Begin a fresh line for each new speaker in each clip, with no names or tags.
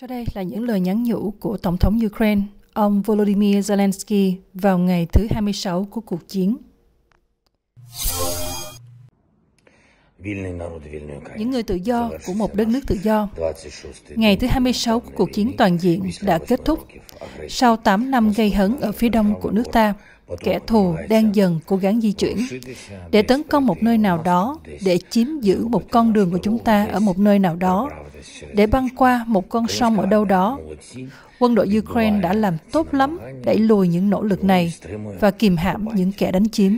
Sau đây là những lời nhắn nhủ của Tổng thống Ukraine, ông Volodymyr Zelensky vào ngày thứ 26 của cuộc chiến. Những người tự do của một đất nước tự do. Ngày thứ 26 của cuộc chiến toàn diện đã kết thúc. Sau 8 năm gây hấn ở phía đông của nước ta, kẻ thù đang dần cố gắng di chuyển để tấn công một nơi nào đó, để chiếm giữ một con đường của chúng ta ở một nơi nào đó để băng qua một con sông ở đâu đó. Quân đội Ukraine đã làm tốt lắm đẩy lùi những nỗ lực này và kìm hãm những kẻ đánh chiếm.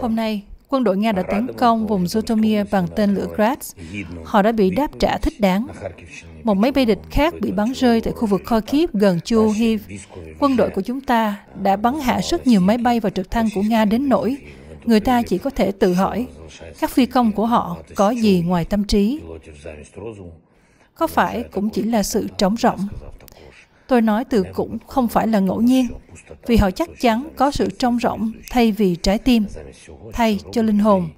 Hôm nay, quân đội Nga đã tấn công vùng Zotomir bằng tên lửa Graz. Họ đã bị đáp trả thích đáng. Một máy bay địch khác bị bắn rơi tại khu vực Kharkiv gần Chuhiv. Quân đội của chúng ta đã bắn hạ rất nhiều máy bay và trực thăng của Nga đến nỗi người ta chỉ có thể tự hỏi các phi công của họ có gì ngoài tâm trí có phải cũng chỉ là sự trống rỗng tôi nói từ cũng không phải là ngẫu nhiên vì họ chắc chắn có sự trống rỗng thay vì trái tim thay cho linh hồn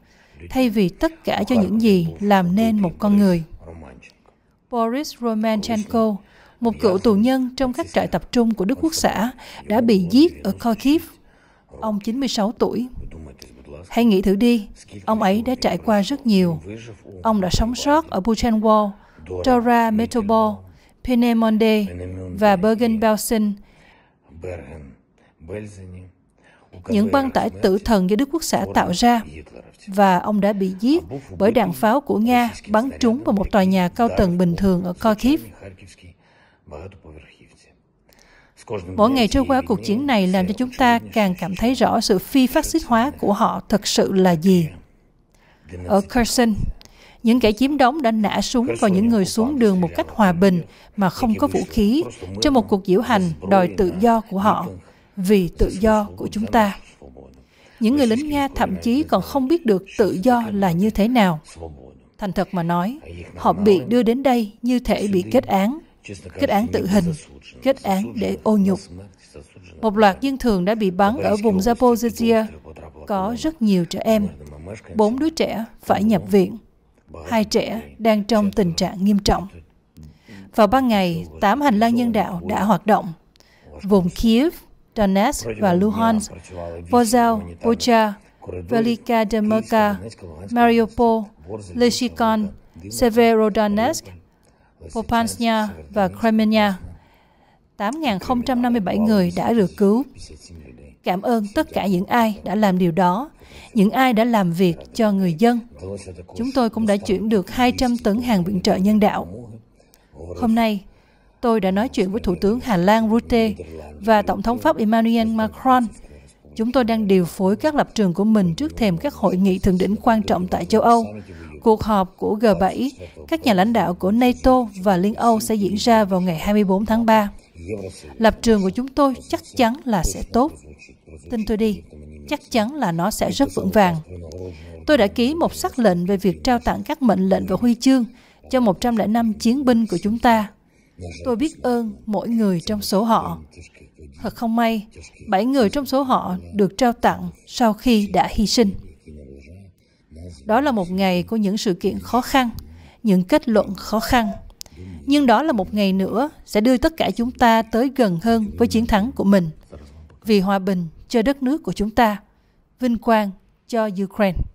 thay vì tất cả cho những gì làm nên một con người boris romanchenko một cựu tù nhân trong các trại tập trung của Đức Quốc xã, đã bị giết ở Kharkiv. Ông 96 tuổi, Hãy nghĩ thử đi, ông ấy đã trải qua rất nhiều. Ông đã sống sót ở Buchenwald, Dora, Metobol, Penemonde và Bergen-Belsen. Những băng tải tử thần do Đức Quốc xã tạo ra và ông đã bị giết bởi đạn pháo của Nga bắn trúng vào một tòa nhà cao tầng bình thường ở Kharkiv. Mỗi ngày trôi qua cuộc chiến này làm cho chúng ta càng cảm thấy rõ sự phi phát xít hóa của họ thực sự là gì. Ở Kherson, những kẻ chiếm đóng đã nã súng vào những người xuống đường một cách hòa bình mà không có vũ khí trong một cuộc diễu hành đòi tự do của họ vì tự do của chúng ta. Những người lính Nga thậm chí còn không biết được tự do là như thế nào. Thành thật mà nói, họ bị đưa đến đây như thể bị kết án kết án tử hình, kết án để ô nhục. Một loạt dân thường đã bị bắn ở vùng Zaporizhia, có rất nhiều trẻ em. Bốn đứa trẻ phải nhập viện, hai trẻ đang trong tình trạng nghiêm trọng. Vào ban ngày, tám hành lang nhân đạo đã hoạt động. Vùng Kiev, Donetsk và Luhansk, Vozal, Bocha, Velika Demirka, Mariupol, Lechikon, Severodonetsk Popansnya và Kremenia. 8.057 người đã được cứu. Cảm ơn tất cả những ai đã làm điều đó, những ai đã làm việc cho người dân. Chúng tôi cũng đã chuyển được 200 tấn hàng viện trợ nhân đạo. Hôm nay, tôi đã nói chuyện với Thủ tướng Hà Lan Rutte và Tổng thống Pháp Emmanuel Macron Chúng tôi đang điều phối các lập trường của mình trước thềm các hội nghị thượng đỉnh quan trọng tại châu Âu. Cuộc họp của G7, các nhà lãnh đạo của NATO và Liên Âu sẽ diễn ra vào ngày 24 tháng 3. Lập trường của chúng tôi chắc chắn là sẽ tốt. Tin tôi đi, chắc chắn là nó sẽ rất vững vàng. Tôi đã ký một sắc lệnh về việc trao tặng các mệnh lệnh và huy chương cho 105 chiến binh của chúng ta Tôi biết ơn mỗi người trong số họ. Thật không may, bảy người trong số họ được trao tặng sau khi đã hy sinh. Đó là một ngày của những sự kiện khó khăn, những kết luận khó khăn. Nhưng đó là một ngày nữa sẽ đưa tất cả chúng ta tới gần hơn với chiến thắng của mình. Vì hòa bình cho đất nước của chúng ta, vinh quang cho Ukraine.